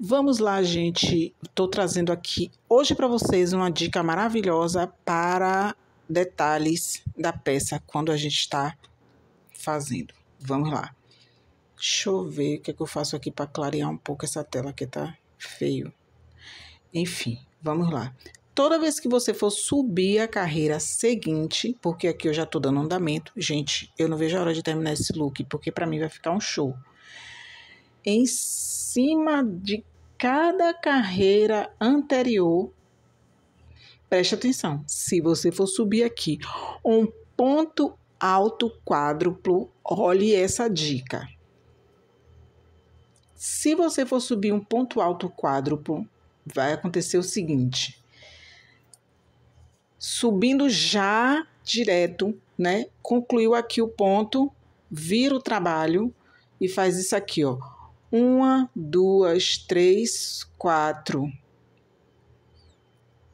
Vamos lá, gente. Estou trazendo aqui hoje para vocês uma dica maravilhosa para detalhes da peça quando a gente está fazendo. Vamos lá. Deixa eu ver o que, é que eu faço aqui para clarear um pouco essa tela que tá feio. Enfim, vamos lá. Toda vez que você for subir a carreira seguinte, porque aqui eu já tô dando andamento, gente, eu não vejo a hora de terminar esse look, porque para mim vai ficar um show. Em acima de cada carreira anterior. Preste atenção, se você for subir aqui um ponto alto quádruplo, olhe essa dica. Se você for subir um ponto alto quádruplo, vai acontecer o seguinte: subindo já direto, né? Concluiu aqui o ponto, vira o trabalho e faz isso aqui, ó uma, duas, três, quatro,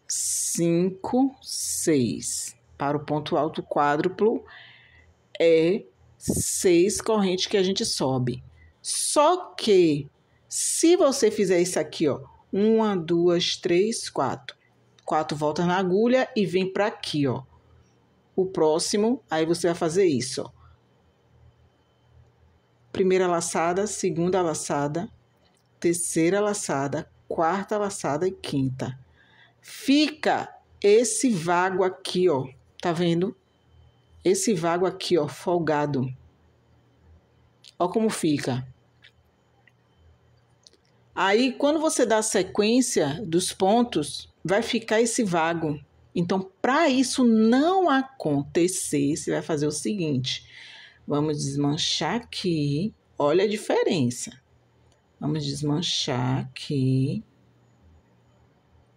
cinco, seis. Para o ponto alto quádruplo é seis correntes que a gente sobe. Só que se você fizer isso aqui, ó, uma, duas, três, quatro, quatro voltas na agulha e vem para aqui, ó. O próximo, aí você vai fazer isso, ó primeira laçada, segunda laçada, terceira laçada, quarta laçada e quinta. Fica esse vago aqui, ó. Tá vendo? Esse vago aqui, ó, folgado. Ó como fica. Aí, quando você dá a sequência dos pontos, vai ficar esse vago. Então, para isso não acontecer, você vai fazer o seguinte: Vamos desmanchar aqui. Olha a diferença. Vamos desmanchar aqui.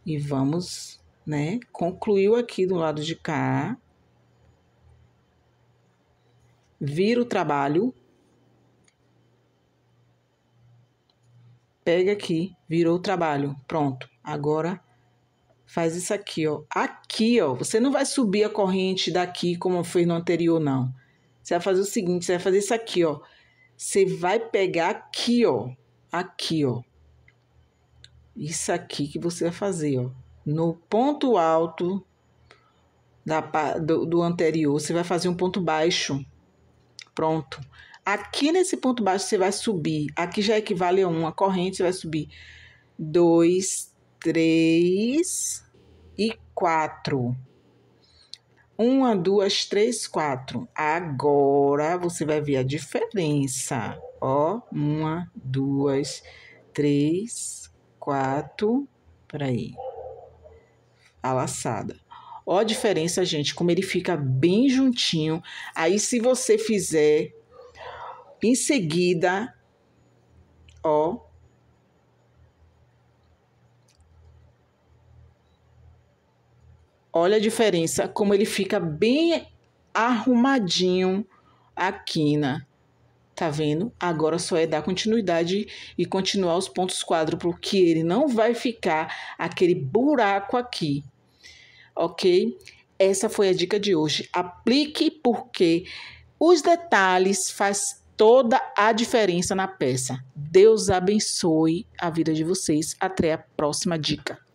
E vamos, né? Concluiu aqui do lado de cá. Vira o trabalho. Pega aqui, virou o trabalho. Pronto. Agora faz isso aqui, ó. Aqui, ó. Você não vai subir a corrente daqui como foi no anterior, não. Você vai fazer o seguinte, você vai fazer isso aqui, ó. Você vai pegar aqui, ó. Aqui, ó. Isso aqui que você vai fazer, ó. No ponto alto da, do, do anterior, você vai fazer um ponto baixo. Pronto. Aqui nesse ponto baixo, você vai subir. Aqui já equivale a uma corrente, você vai subir. Dois, três e quatro. Uma, duas, três, quatro. Agora você vai ver a diferença. Ó, uma, duas, três, quatro. Peraí. A laçada. Ó a diferença, gente, como ele fica bem juntinho. Aí, se você fizer em seguida, ó, Olha a diferença, como ele fica bem arrumadinho a quina. Tá vendo? Agora só é dar continuidade e continuar os pontos quádruplos, que ele não vai ficar aquele buraco aqui. Ok? Essa foi a dica de hoje. Aplique porque os detalhes faz toda a diferença na peça. Deus abençoe a vida de vocês. Até a próxima dica.